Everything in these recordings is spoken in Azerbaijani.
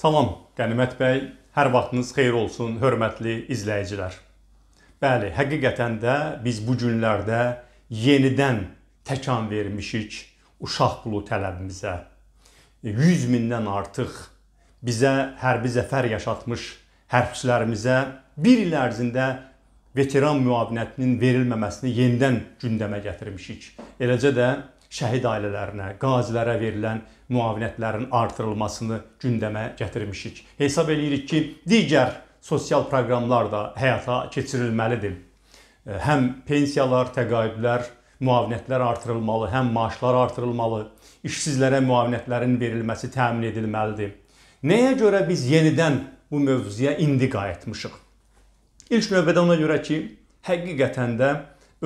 Salam, Qənimət bəy. Hər vaxtınız xeyir olsun, hörmətli izləyicilər. Bəli, həqiqətən də biz bu günlərdə yenidən təkan vermişik uşaq pulu tələbimizə. 100 mindən artıq bizə hərbi zəfər yaşatmış hərbçilərimizə 1 il ərzində veteran müavinətinin verilməməsini yenidən gündəmə gətirmişik. Eləcə də şəhid ailələrinə, qazilərə verilən müavinətlərin artırılmasını gündəmə gətirmişik. Hesab eləyirik ki, digər sosial proqramlar da həyata keçirilməlidir. Həm pensiyalar, təqaüdlər, müavinətlər artırılmalı, həm maaşlar artırılmalı, işsizlərə müavinətlərin verilməsi təmin edilməlidir. Nəyə görə biz yenidən bu mövzuya indi qayıtmışıq? İlk növbədə ona görə ki, həqiqətən də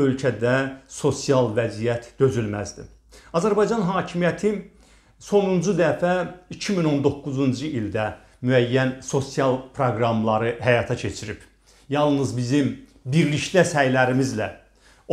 ölkədə sosial vəziyyət dözülməzdir. Azərbaycan hakimiyyəti sonuncu dəfə 2019-cu ildə müəyyən sosial proqramları həyata keçirib. Yalnız bizim birlikdə səylərimizlə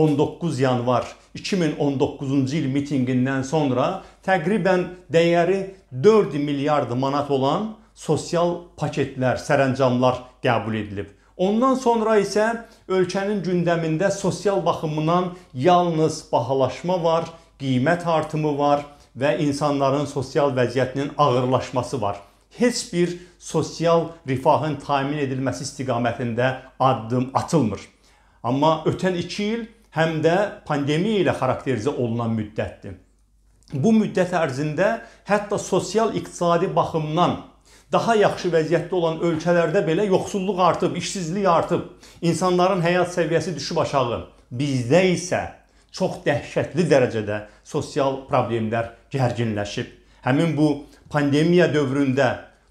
19 yanvar 2019-cu il mitinqindən sonra təqribən dəyəri 4 milyard manat olan sosial paketlər, sərəncamlar qəbul edilib. Ondan sonra isə ölkənin gündəmində sosial baxımından yalnız bahalaşma var, qiymət artımı var və insanların sosial vəziyyətinin ağırlaşması var. Heç bir sosial rifahın təmin edilməsi istiqamətində addım atılmır. Amma ötən 2 il həm də pandemiya ilə xarakterizə olunan müddətdir. Bu müddət ərzində hətta sosial-iqtisadi baxımdan daha yaxşı vəziyyətdə olan ölkələrdə belə yoxsulluq artıb, işsizlik artıb, insanların həyat səviyyəsi düşüb aşağı. Bizdə isə çox dəhşətli dərəcədə sosial problemlər gərginləşib. Həmin bu pandemiya dövründə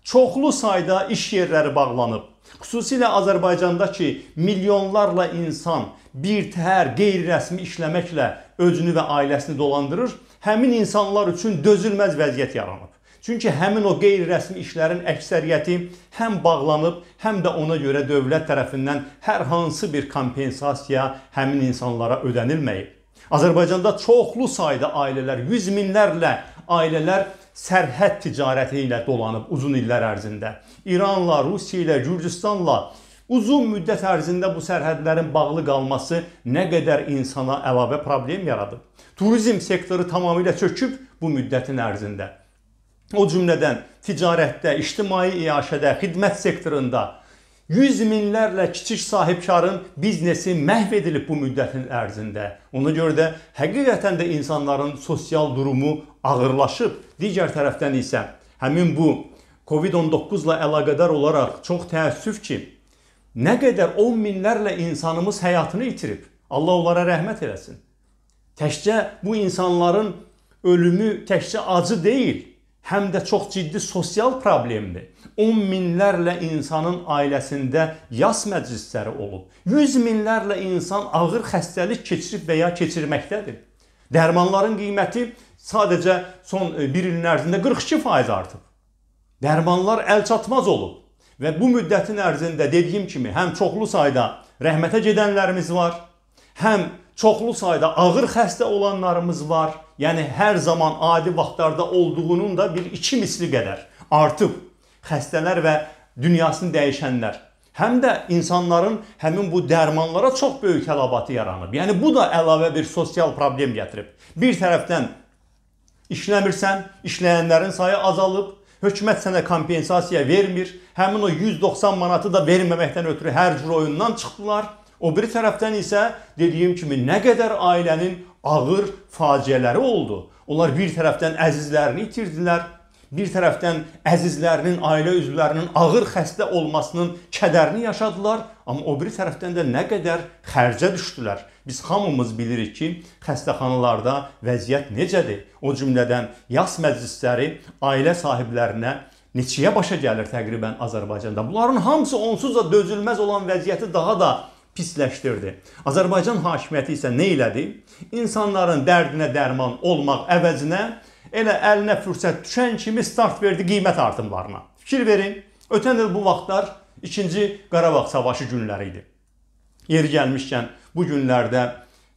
çoxlu sayda iş yerləri bağlanıb. Xüsusilə Azərbaycandakı milyonlarla insan birtəhər qeyri-rəsmi işləməklə özünü və ailəsini dolandırır. Həmin insanlar üçün dözülməz vəziyyət yaranıb. Çünki həmin o qeyri-rəsmi işlərin əksəriyyəti həm bağlanıb, həm də ona görə dövlət tərəfindən hər hansı bir kompensasiya həmin insanlara ödənilməyib. Azərbaycanda çoxlu sayda ailələr, yüz minlərlə ailələr sərhəd ticarəti ilə dolanıb uzun illər ərzində. İranla, Rusiya ilə, Gürcüstanla uzun müddət ərzində bu sərhədlərin bağlı qalması nə qədər insana əlavə problem yaradıb. Turizm sektoru tamamilə çöküb bu müddətin ərzində. O cümlədən ticarətdə, ictimai iaşədə, xidmət sektorunda Yüz minlərlə kiçik sahibkarın biznesi məhv edilib bu müddətin ərzində. Ona görə də həqiqətən də insanların sosial durumu ağırlaşıb. Digər tərəfdən isə həmin bu COVID-19 ilə əlaqədar olaraq çox təəssüf ki, nə qədər 10 minlərlə insanımız həyatını itirib. Allah onlara rəhmət eləsin. Təkcə bu insanların ölümü təkcə acı deyil, həm də çox ciddi sosial problemdir. 10 minlərlə insanın ailəsində yas məclisləri olub. 100 minlərlə insan ağır xəstəlik keçirib və ya keçirməkdədir. Dərmanların qiyməti sadəcə son 1 e, ilin ərzində 42% artıb. Dərmanlar əl çatmaz olub və bu müddətin ərzində dediyim kimi həm çoxlu sayda rəhmətə gedənlərimiz var, həm çoxlu sayda ağır xəstə olanlarımız var yəni hər zaman adi vaxtlarda olduğunun da bir iki misli qədər artıb xəstələr və dünyasını dəyişənlər. Həm də insanların həmin bu dərmanlara çox böyük tələbatı yaranıb. Yəni bu da əlavə bir sosial problem gətirib. Bir tərəfdən işləmirsən, işləyənlərin sayı azalıb, hökumət sənə kompensasiya vermir. Həmin o 190 manatı da verməməkdən ötürü hər cür oyundan çıxdılar. O biri tərəfdən isə dediyim kimi nə qədər ailənin ağır faciələri oldu. Onlar bir tərəfdən əzizlərini itirdilər, bir tərəfdən əzizlərinin, ailə üzvlərinin ağır xəstə olmasının kədərini yaşadılar, amma o biri tərəfdən də nə qədər xərcə düşdülər. Biz hamımız bilirik ki, xəstəxanalarda vəziyyət necədir? O cümlədən yas məclisləri ailə sahiblərinə neçəyə başa gəlir təqribən Azərbaycanda? Bunların hamısı onsuz da dözülməz olan vəziyyəti daha da pisləşdirdi. Azərbaycan hakimiyyəti isə nə elədi? İnsanların dərdinə dərman olmaq əvəzinə elə əlinə fürsət düşən kimi start verdi qiymət artımlarına. Fikir verin, ötən il bu vaxtlar 2-ci Qarabağ savaşı günləri idi. Yeri gəlmişkən bu günlərdə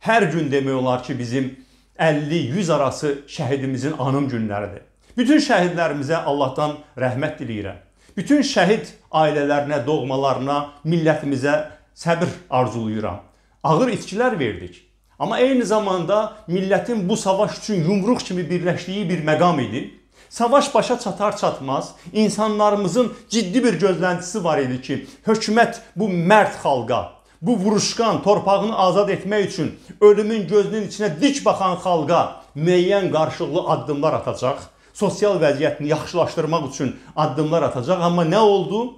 hər gün demək olar ki, bizim 50-100 arası şəhidimizin anım günləridir. Bütün şəhidlərimizə Allahdan rəhmət diləyirəm. Bütün şəhid ailələrinə, doğmalarına, millətimizə səbr arzulayıram. Ağır itkilər verdik. Amma eyni zamanda millətin bu savaş üçün yumruq kimi birləşdiyi bir məqam idi. Savaş başa çatar çatmaz insanlarımızın ciddi bir gözləntisi var idi ki, hökumət bu mərd xalqa, bu vuruşqan torpağını azad etmək üçün ölümün gözünün içinə dik baxan xalqa müəyyən qarşılıqlı addımlar atacaq, sosial vəziyyətini yaxşılaşdırmaq üçün addımlar atacaq. Amma nə oldu?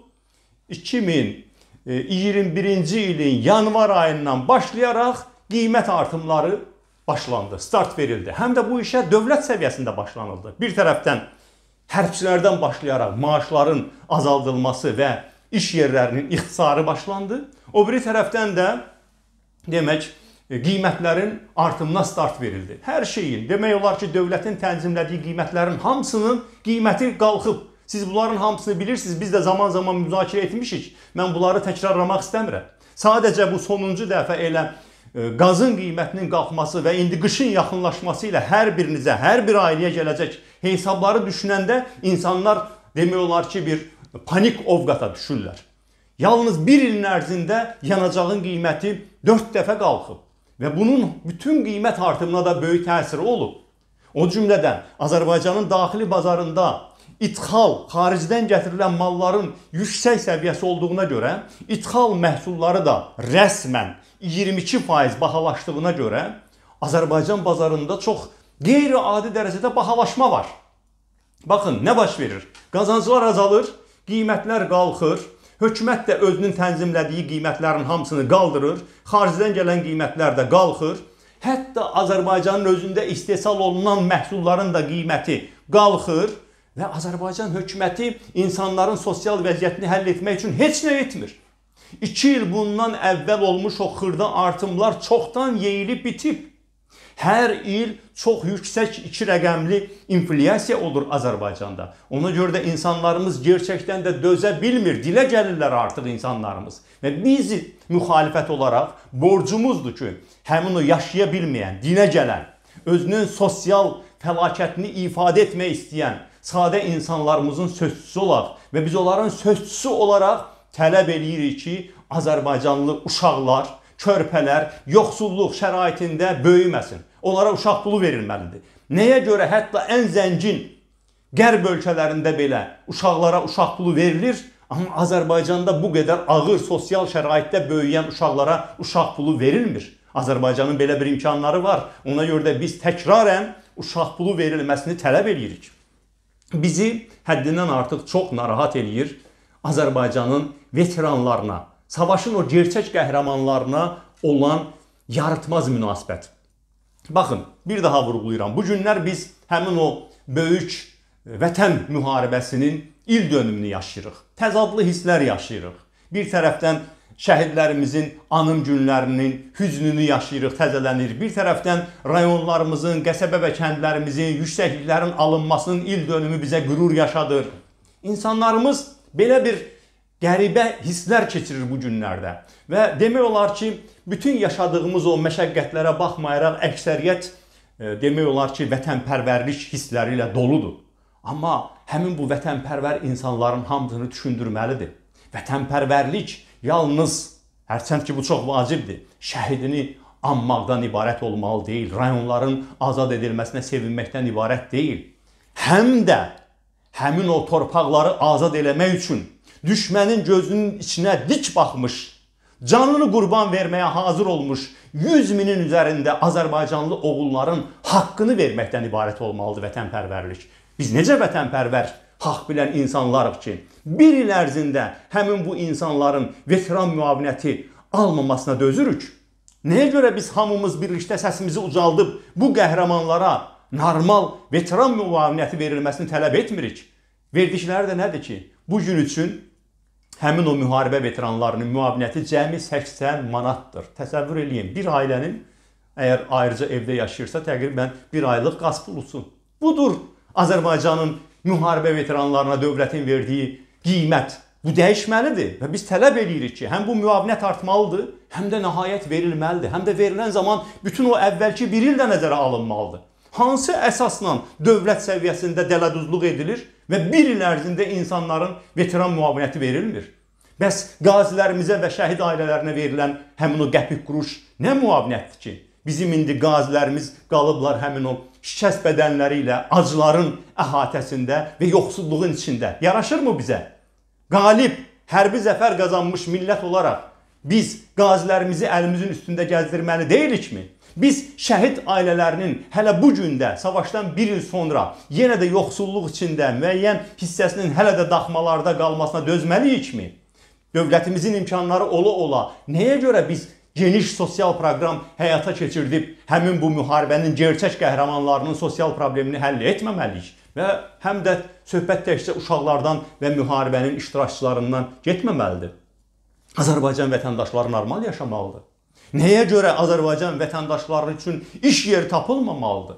2000 21-ci ilin yanvar ayından başlayaraq qiymət artımları başlandı, start verildi. Həm də bu işə dövlət səviyyəsində başlanıldı. Bir tərəfdən hərbçilərdən başlayaraq maaşların azaldılması və iş yerlərinin ixtisarı başlandı. O biri tərəfdən də demək e, qiymətlərin artımına start verildi. Hər şeyin, demək olar ki, dövlətin tənzimlədiyi qiymətlərin hamısının qiyməti qalxıb Siz bunların hamısını bilirsiniz. Biz də zaman-zaman müzakirə etmişik. Mən bunları təkrarlamaq istəmirəm. Sadəcə bu sonuncu dəfə elə e, qazın qiymətinin qalxması və indi qışın yaxınlaşması ilə hər birinizə, hər bir ailəyə gələcək hesabları düşünəndə insanlar demək olar ki, bir panik ovqata düşürlər. Yalnız bir ilin ərzində yanacağın qiyməti 4 dəfə qalxıb və bunun bütün qiymət artımına da böyük təsiri olub. O cümlədən Azərbaycanın daxili bazarında ithal, xaricdən gətirilən malların yüksək səviyyəsi olduğuna görə ithal məhsulları da rəsmən 22% bahalaşdığına görə Azərbaycan bazarında çox qeyri-adi dərəcədə bahalaşma var. Baxın, nə baş verir? Qazanclar azalır, qiymətlər qalxır. Hökumət də özünün tənzimlədiyi qiymətlərin hamısını qaldırır, xaricdən gələn qiymətlər də qalxır. Hətta Azərbaycanın özündə istehsal olunan məhsulların da qiyməti qalxır Və Azərbaycan hökuməti insanların sosial vəziyyətini həll etmək üçün heç nə etmir. 2 il bundan əvvəl olmuş o xırda artımlar çoxdan yeyilib bitib. Hər il çox yüksək 2 rəqəmli inflyasiya olur Azərbaycanda. Ona görə də insanlarımız gerçəkdən də dözə bilmir. Dilə gəlirlər artıq insanlarımız. Və biz müxalifət olaraq borcumuzdur ki, həmin o yaşaya bilməyən, dinə gələn, özünün sosial fəlakətini ifadə etmək istəyən sadə insanlarımızın sözçüsü olaq və biz onların sözçüsü olaraq tələb eləyirik ki, Azərbaycanlı uşaqlar, körpələr yoxsulluq şəraitində böyüməsin. Onlara uşaq pulu verilməlidir. Nəyə görə hətta ən zəngin qərb ölkələrində belə uşaqlara uşaq pulu verilir, amma Azərbaycanda bu qədər ağır sosial şəraitdə böyüyən uşaqlara uşaq pulu verilmir. Azərbaycanın belə bir imkanları var. Ona görə də biz təkrarən uşaq pulu verilməsini tələb edirik bizi həddindən artıq çox narahat eləyir. Azərbaycanın veteranlarına, savaşın o gerçək qəhrəmanlarına olan yaratmaz münasibət. Baxın, bir daha vurğulayıram. Bu günlər biz həmin o böyük vətən müharibəsinin il dönümünü yaşayırıq. Təzadlı hisslər yaşayırıq. Bir tərəfdən şəhidlərimizin anım günlərinin hüznünü yaşayırıq, təzələnir. Bir tərəfdən rayonlarımızın, qəsəbə və kəndlərimizin, yüksəkliklərin alınmasının il dönümü bizə qürur yaşadır. İnsanlarımız belə bir qəribə hisslər keçirir bu günlərdə. Və demək olar ki, bütün yaşadığımız o məşəqqətlərə baxmayaraq əksəriyyət e, demək olar ki, vətənpərvərlik hissləri ilə doludur. Amma həmin bu vətənpərvər insanların hamısını düşündürməlidir. Vətənpərvərlik yalnız, hərçənd ki, bu çox vacibdir, şəhidini anmaqdan ibarət olmalı deyil, rayonların azad edilməsinə sevinməkdən ibarət deyil. Həm də həmin o torpaqları azad eləmək üçün düşmənin gözünün içinə dik baxmış, canını qurban verməyə hazır olmuş 100 minin üzərində Azərbaycanlı oğulların haqqını verməkdən ibarət olmalıdır vətənpərvərlik. Biz necə vətənpərvər haqq bilən insanlarıq ki, bir il ərzində həmin bu insanların veteran müavinəti almamasına dözürük. Nəyə görə biz hamımız birlikdə səsimizi ucaldıb bu qəhrəmanlara normal veteran müavinəti verilməsini tələb etmirik? Verdikləri də nədir ki, bu gün üçün həmin o müharibə veteranlarının müavinəti cəmi 80 manatdır. Təsəvvür eləyin, bir ailənin əgər ayrıca evdə yaşayırsa təqribən 1 aylıq qaz pulusu. Budur Azərbaycanın müharibə veteranlarına dövlətin verdiyi qiymət bu dəyişməlidir və biz tələb eləyirik ki, həm bu müavinət artmalıdır, həm də nəhayət verilməlidir, həm də verilən zaman bütün o əvvəlki bir il də nəzərə alınmalıdır. Hansı əsasla dövlət səviyyəsində dələduzluq edilir və bir il ərzində insanların veteran müavinəti verilmir? Bəs qazilərimizə və şəhid ailələrinə verilən həmin o qəpik quruş nə müavinətdir ki? Bizim indi qazilərimiz qalıblar həmin o şikəst bədənləri ilə, acıların əhatəsində və yoxsulluğun içində yaraşırmı bizə? Qalib hərbi zəfər qazanmış millət olaraq biz qazilərimizi əlimizin üstündə gəzdirməli deyilikmi? Biz şəhid ailələrinin hələ bu gündə savaşdan 1 il sonra yenə də yoxsulluq içində müəyyən hissəsinin hələ də daxmalarda qalmasına dözməliyikmi? Dövlətimizin imkanları ola ola nəyə görə biz geniş sosial proqram həyata keçirilib həmin bu müharibənin gerçək qəhrəmanlarının sosial problemini həll etməməliyik və həm də söhbət təkcə uşaqlardan və müharibənin iştirakçılarından getməməlidir. Azərbaycan vətəndaşları normal yaşamalıdır. Nəyə görə Azərbaycan vətəndaşları üçün iş yeri tapılmamalıdır?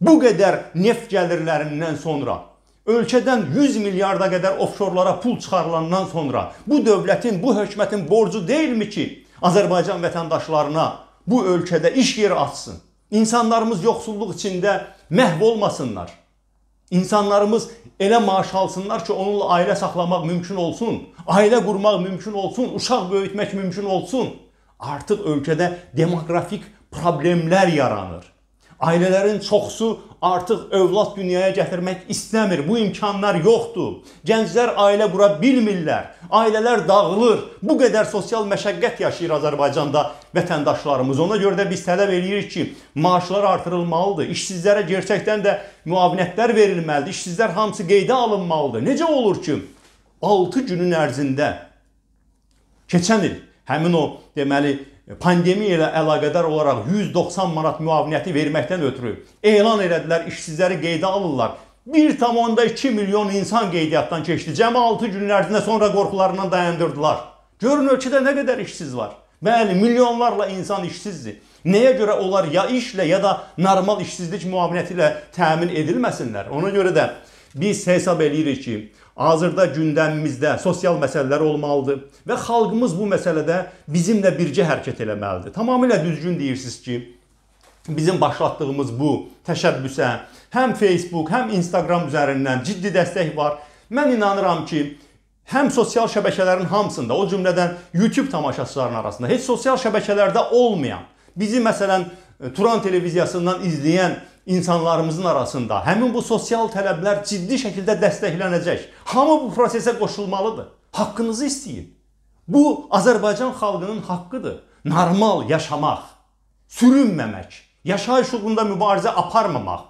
Bu qədər neft gəlirlərindən sonra ölkədən 100 milyarda qədər ofşorlara pul çıxarılandan sonra bu dövlətin, bu hökumətin borcu deyilmi ki, Azərbaycan vətəndaşlarına bu ölkədə iş yeri açsın. İnsanlarımız yoxsulluq içində məhv olmasınlar. İnsanlarımız elə maaş alsınlar ki, onunla ailə saxlamaq mümkün olsun, ailə qurmaq mümkün olsun, uşaq böyütmək mümkün olsun. Artıq ölkədə demografik problemlər yaranır. Ailələrin çoxu artıq övlad dünyaya gətirmək istəmir. Bu imkanlar yoxdur. Gənclər ailə qura bilmirlər. Ailələr dağılır. Bu qədər sosial məşəqqət yaşayır Azərbaycanda vətəndaşlarımız. Ona görə də biz tələb eləyirik ki, maaşlar artırılmalıdır. İşsizlərə gerçəkdən də müavinətlər verilməlidir. İşsizlər hamısı qeydə alınmalıdır. Necə olur ki, 6 günün ərzində keçən il həmin o deməli pandemiya ilə əlaqədar olaraq 190 manat müavinəti verməkdən ötürü elan elədilər, işsizləri qeydə alırlar. 1.2 milyon insan qeydiyyatdan keçdi. Cəmi 6 gün ərzində sonra qorxularından dayandırdılar. Görün ölkədə nə qədər işsiz var. Bəli, milyonlarla insan işsizdir. Nəyə görə onlar ya işlə, ya da normal işsizlik müavinəti ilə təmin edilməsinlər? Ona görə də Biz hesab eləyirik ki, hazırda gündəmimizdə sosial məsələlər olmalıdır və xalqımız bu məsələdə bizimlə birgə hərəkət eləməlidir. Tamamilə düzgün deyirsiniz ki, bizim başlatdığımız bu təşəbbüsə həm Facebook, həm Instagram üzərindən ciddi dəstək var. Mən inanıram ki, həm sosial şəbəkələrin hamısında, o cümlədən YouTube tamaşaçılarının arasında heç sosial şəbəkələrdə olmayan, bizi məsələn e, Turan televiziyasından izləyən insanlarımızın arasında həmin bu sosial tələblər ciddi şəkildə dəstəklənəcək. Hamı bu prosesə qoşulmalıdır. Haqqınızı istəyin. Bu Azərbaycan xalqının haqqıdır. Normal yaşamaq, sürünməmək, yaşayış uğrunda mübarizə aparmamaq,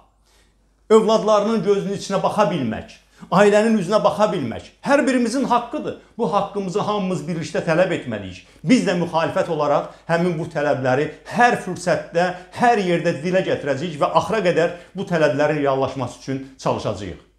övladlarının gözünün içinə baxa bilmək, ailənin üzünə baxa bilmək hər birimizin haqqıdır. Bu haqqımızı hamımız birlikdə tələb etməliyik. Biz də müxalifət olaraq həmin bu tələbləri hər fürsətdə, hər yerdə dilə gətirəcəyik və axıra qədər bu tələblərin reallaşması üçün çalışacağıq.